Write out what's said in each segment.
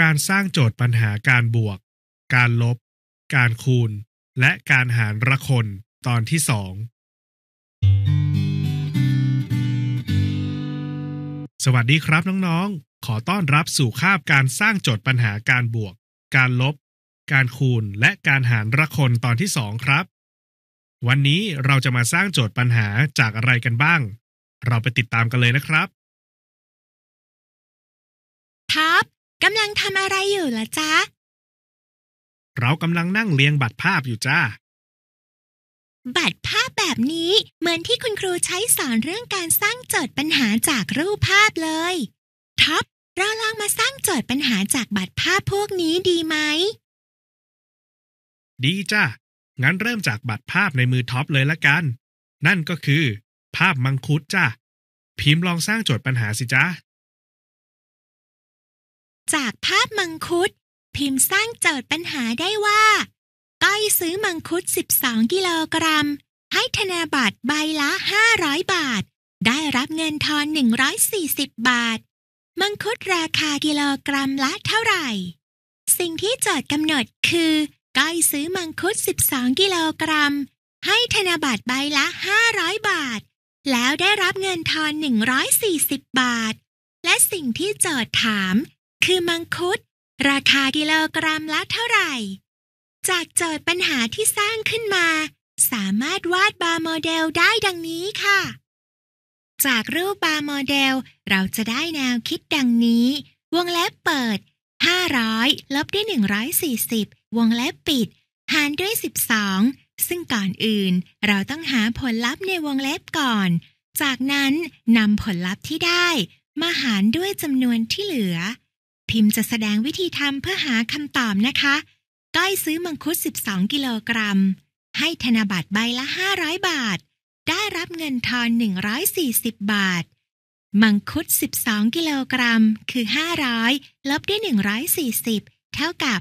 การสร้างโจทย์ปัญหาการบวก การลบ การคูณ และการหารระคนตอนที่สอง สวัสดีครับน้องๆ ขอต้อนรับสู่คาบการสร้างโจทย์ปัญหาการบวก การลบ การคูณ และการหารระคนตอนที่สองครับ วันนี้เราจะมาสร้างโจทย์ปัญหาจากอะไรกันบ้าง เราไปติดตามกันเลยนะครับ ครับกำลังทำอะไรอยู่ล่ะจ๊ะ เรากำลังนั่งเรียงบัตรภาพอยู่จ้าบัตรภาพแบบนี้เหมือนที่คุณครูใช้สอนเรื่องการสร้างโจทย์ปัญหาจากรูปภาพเลยท็อปเราลองมาสร้างโจทย์ปัญหาจากบัตรภาพพวกนี้ดีไหม ดีจ้างั้นเริ่มจากบัตรภาพในมือท็อปเลยละกัน นั่นก็คือ ภาพมังคุดจ้าพิมพ์ลองสร้างโจทย์ปัญหาสิจ้าจากภาพมังคุด พิมพ์สร้างโจทย์ปัญหาได้ว่าก้อยซื้อมังคุด 12 กิโลกรัมให้ธนาบัตรใบละ 500 บาท ได้รับเงินทอน 140 บาท มังคุดราคากิโลกรัมละเท่าไหร่ สิ่งที่โจทย์กำหนดคือก้อยซื้อมังคุด 12 กิโลกรัม ให้ธนาบัตรใบละ 500 บาท แล้วได้รับเงินทอน 140 บาท และสิ่งที่โจทย์ถามคือมังคุด ราคากิโลกรัมละเท่าไหร่ จากโจทย์ปัญหาที่สร้างขึ้นมา สามารถวาดบาร์โมเดลได้ดังนี้ค่ะ จากรูปบาร์โมเดลเราจะได้แนวคิดดังนี้ วงเล็บเปิด500ลบด้วย140 วงเล็บปิดหารด้วย12ซึ่งก่อนอื่นเราต้องหาผลลัพธ์ในวงเล็บก่อน จากนั้นนำผลลัพธ์ที่ได้มาหารด้วยจำนวนที่เหลือพิมพ์จะแสดงวิธีทำเพื่อหาคำตอบนะคะก้อยซื้อมังคุด 12 กิโลกรัม ให้ธนบัตรใบละ 500 บาท ได้รับเงินทอน 140 บาท มังคุด 12 กิโลกรัมคือ 500 ลบ ด้วย 140 เท่ากับ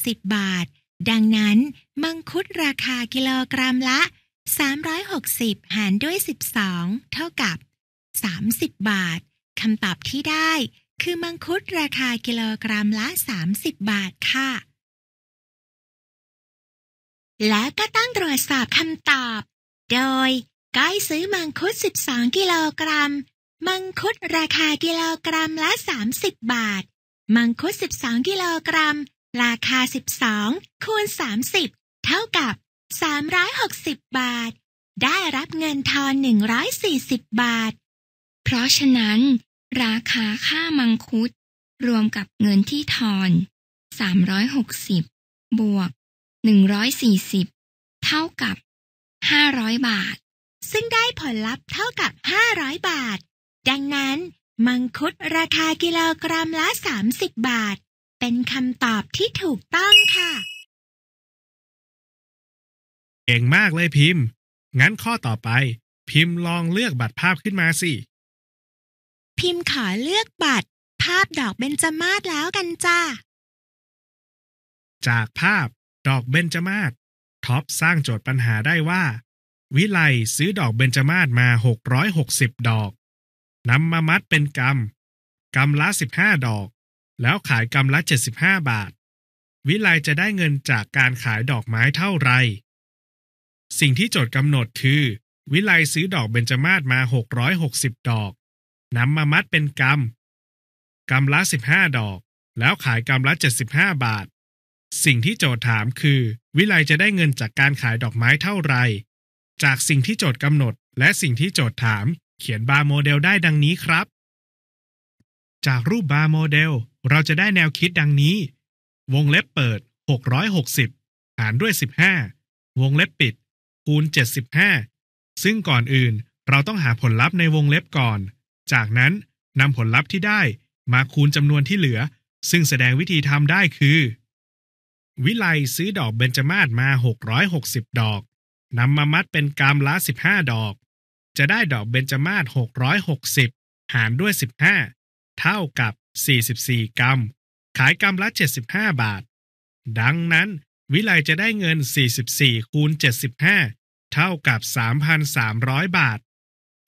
360 บาท ดังนั้น มังคุดราคากิโลกรัมละ 360 หารด้วย 12 เท่ากับ 30 บาท คำตอบที่ได้คือมังคุดราคากิโลกรัมละ 30 บาทค่ะ และก็ต้องตรวจสอบคำตอบ โดยก้อยซื้อมังคุด12 กิโลกรัมมังคุดราคากิโลกรัมละ 30 บาท มังคุด12 กิโลกรัม ราคา 12คูณ30เท่ากับ 360 บาท ได้รับเงินทอน140 บาท เพราะฉะนั้นราคาค่ามังคุด รวมกับเงินที่ทอน360บวก140เท่ากับ500 บาท ซึ่งได้ผลลัพธ์เท่ากับ 500 บาท ดังนั้นมังคุดราคากิโลกรัมละ 30 บาท เป็นคำตอบที่ถูกต้องค่ะเก่งมากเลยพิมพ์ งั้นข้อต่อไป พิมพ์ลองเลือกบัตรภาพขึ้นมาสิพิมพ์ขอเลือกบัตร ภาพดอกเบญจมาศแล้วกันจ้า จากภาพ ดอกเบญจมาศท็อปสร้างโจทย์ปัญหาได้ว่า วิไลซื้อดอกเบญจมาศมา 660 ดอกนำมามัดเป็นกำกำละ 15 ดอก แล้วขายกำละ 75 บาท วิไลจะได้เงินจากการขายดอกไม้เท่าไรสิ่งที่โจทย์กำหนดคือ วิไลซื้อดอกเบญจมาศมา 660 ดอกนำมามัดเป็นกำกำละสิบห้าดอก แล้วขายกำละเจ็ดสิบห้าบาท สิ่งที่โจทย์ถามคือ วิไลจะได้เงินจากการขายดอกไม้เท่าไร จากสิ่งที่โจทย์กำหนด และสิ่งที่โจทย์ถาม เขียนบาร์โมเดลได้ดังนี้ครับ จากรูปบาร์โมเดล เราจะได้แนวคิดดังนี้ วงเล็บเปิด 660หารด้วย 15 วงเล็บปิด คูณ 75 ซึ่งก่อนอื่นเราต้องหาผลลัพธ์ในวงเล็บ ก่อนจากนั้นนำผลลัพธ์ที่ได้มาคูณจำนวนที่เหลือ ซึ่งแสดงวิธีทำได้คือ วิไลซื้อดอกเบญจมาศมา 660 ดอกนำมามัดเป็นกามละ 15 ดอก จะได้ดอกเบญจมาศ660 หารด้วย 15 เท่ากับ 44กรัมขายกรัมละ 75 บาท ดังนั้น วิไลจะได้เงิน 44คูณ75 เท่ากับ 3,300 บาท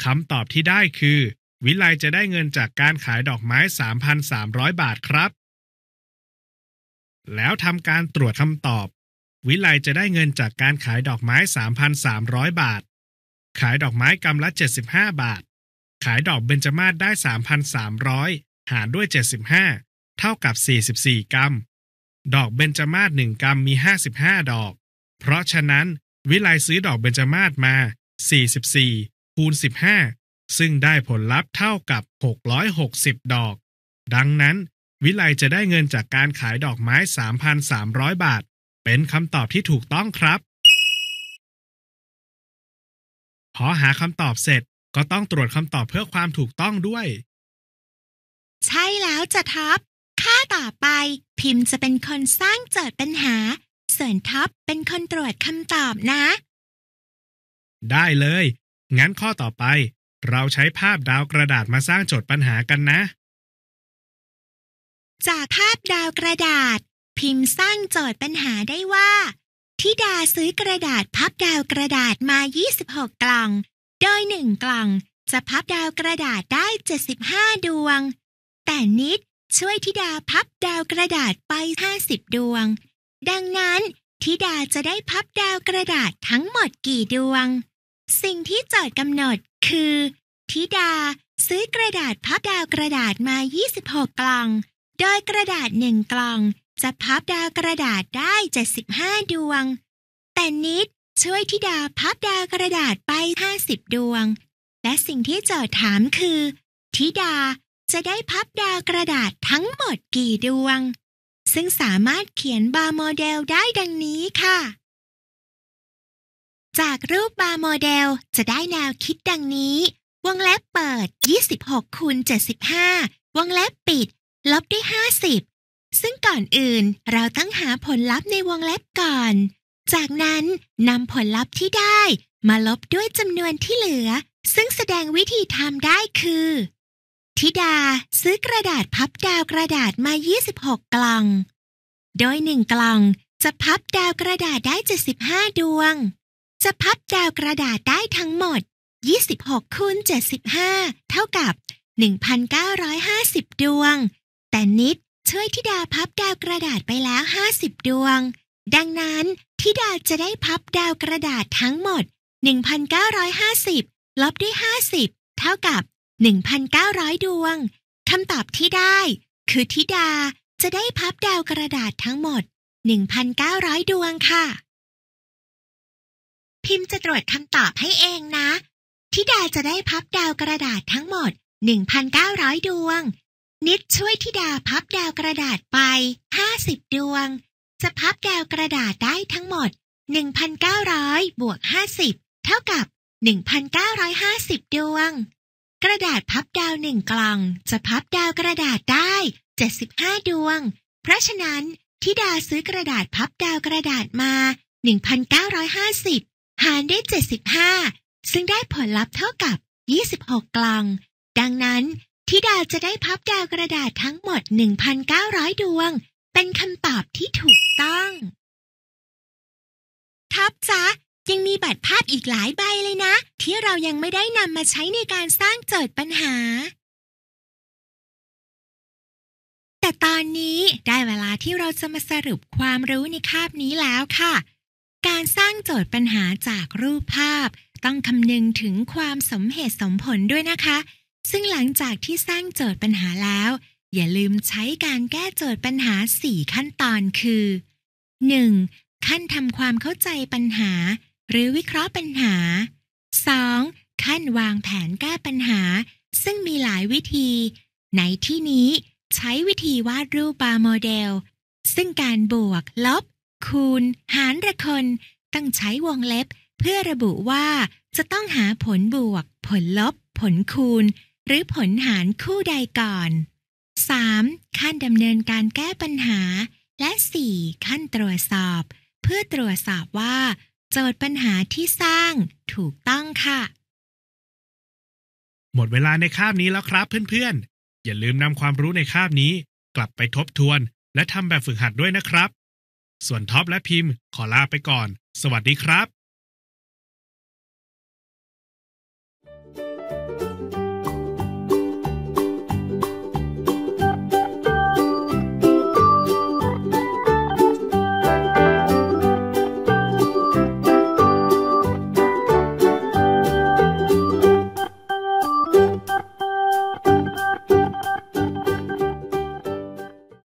คำตอบที่ได้คือวิไลจะได้เงินจากการขายดอกไม้ 3,300 บาทครับ แล้วทำการตรวจคำตอบ วิไลจะได้เงินจากการขายดอกไม้ 3,300 บาท ขายดอกไม้กำละ 75 บาท ขายดอกเบญจมาศได้ 3,300 หารด้วย 75 เท่ากับ 44 กรัม ดอกเบญจมาศ1กรัมมี 55 ดอก เพราะฉะนั้น วิไลซื้อดอกเบญจมาศมา 44 คูณ 15ซึ่งได้ผลลัพธ์เท่ากับ 660 ดอก ดังนั้น วิไลจะได้เงินจากการขายดอกไม้ 3,300 บาท เป็นคำตอบที่ถูกต้องครับ พอหาคำตอบเสร็จก็ต้องตรวจคำตอบเพื่อความถูกต้องด้วย ใช่แล้วจะท็อปค่าต่อไป พิมพ์จะเป็นคนสร้างโจทย์ปัญหาส่วนท็อปเป็นคนตรวจคำตอบนะ ได้เลย งั้นข้อต่อไปเราใช้ภาพดาวกระดาษมาสร้างโจทย์ปัญหากันนะ จากภาพดาวกระดาษ พิมพ์สร้างโจทย์ปัญหาได้ว่าทิดาซื้อกระดาษพับดาวกระดาษมา26กล่อง โดยหนึ่งกล่องจะพับดาวกระดาษได้75ดวง แต่นิดช่วยทิดาพับดาวกระดาษไป50ดวง ดังนั้นทิดาจะได้พับดาวกระดาษทั้งหมดกี่ดวง สิ่งที่โจทย์กำหนดคือธิดาซื้อกระดาษพับดาวกระดาษมา 26 กล่อง โดยกระดาษหนึ่งกล่องจะพับดาวกระดาษได้ 75 ดวง แต่นิดช่วยธิดาพับดาวกระดาษไป 50 ดวง และสิ่งที่จอถามคือธิดาจะได้พับดาวกระดาษทั้งหมดกี่ดวง ซึ่งสามารถเขียนบาร์โมเดลได้ดังนี้ค่ะจากรูปบาร์โมเดลจะได้แนวคิดดังนี้ วงเล็บเปิด 26คูณ75 วงเล็บปิด ลบด้วย 50 ซึ่งก่อนอื่นเราต้องหาผลลัพธ์ในวงเล็บก่อน จากนั้นนำผลลัพธ์ที่ได้มาลบด้วยจำนวนที่เหลือ ซึ่งแสดงวิธีทำได้คือธิดาซื้อกระดาษพับดาวกระดาษมา 26 กล่อง โดย 1 กล่องจะพับดาวกระดาษได้ 75 ดวงจะพับดาวกระดาษได้ทั้งหมด26คูณ75เท่ากับ1,950ดวง แต่นิดช่วยทิดาพับดาวกระดาษไปแล้ว50ดวง ดังนั้นทิดาจะได้พับดาวกระดาษทั้งหมด 1,950ลบด้วย50เท่ากับ1,900ดวง คำตอบที่ได้ คือทิดาจะได้พับดาวกระดาษทั้งหมด1,900ดวงค่ะพิมพ์จะตรวจคำตอบให้เองนะ ทิดาจะได้พับดาวกระดาษทั้งหมด 1,900 ดวง นิดช่วยทิดาพับดาวกระดาษไป 50 ดวง จะพับดาวกระดาษได้ทั้งหมด 1,900บวก50เท่ากับ1,950 ดวง กระดาษพับดาวหนึ่งกล่องจะพับดาวกระดาษได้75ดวง เพราะฉะนั้นทิดาซื้อกระดาษพับดาวกระดาษมา 1,950หารด้วย75 ซึ่งได้ผลลัพธ์เท่ากับ 26 กล่องดังนั้นทิดาจะได้พับดาวกระดาษทั้งหมด 1,900 ดวง เป็นคำตอบที่ถูกต้องทับจ๊ะยังมีบัตรภาพอีกหลายใบเลยนะ ที่เรายังไม่ได้นำมาใช้ในการสร้างโจทย์ปัญหา แต่ตอนนี้ได้เวลาที่เราจะมาสรุปความรู้ในคาบนี้แล้วค่ะการสร้างโจทย์ปัญหาจากรูปภาพ ต้องคำนึงถึงความสมเหตุสมผลด้วยนะคะ ซึ่งหลังจากที่สร้างโจทย์ปัญหาแล้ว อย่าลืมใช้การแก้โจทย์ปัญหา 4 ขั้นตอนคือ 1. ขั้นทำความเข้าใจปัญหา หรือวิเคราะห์ปัญหา 2. ขั้นวางแผนแก้ปัญหา ซึ่งมีหลายวิธี ในที่นี้ใช้วิธีวาดรูปบาร์โมเดลซึ่งการบวกลบคูณหารระคนต้องใช้วงเล็บเพื่อระบุว่าจะต้องหาผลบวก ผลลบ ผลคูณ หรือผลหารคู่ใดก่อน 3. ขั้นดำเนินการแก้ปัญหา และ 4. ขั้นตรวจสอบ เพื่อตรวจสอบว่าโจทย์ปัญหาที่สร้างถูกต้องค่ะ หมดเวลาในคาบนี้แล้วครับเพื่อนๆ อย่าลืมนำความรู้ในคาบนี้ กลับไปทบทวน และทำแบบฝึกหัดด้วยนะครับส่วนท็อปและพิมพ์ขอลาไปก่อน สวัสดีครับ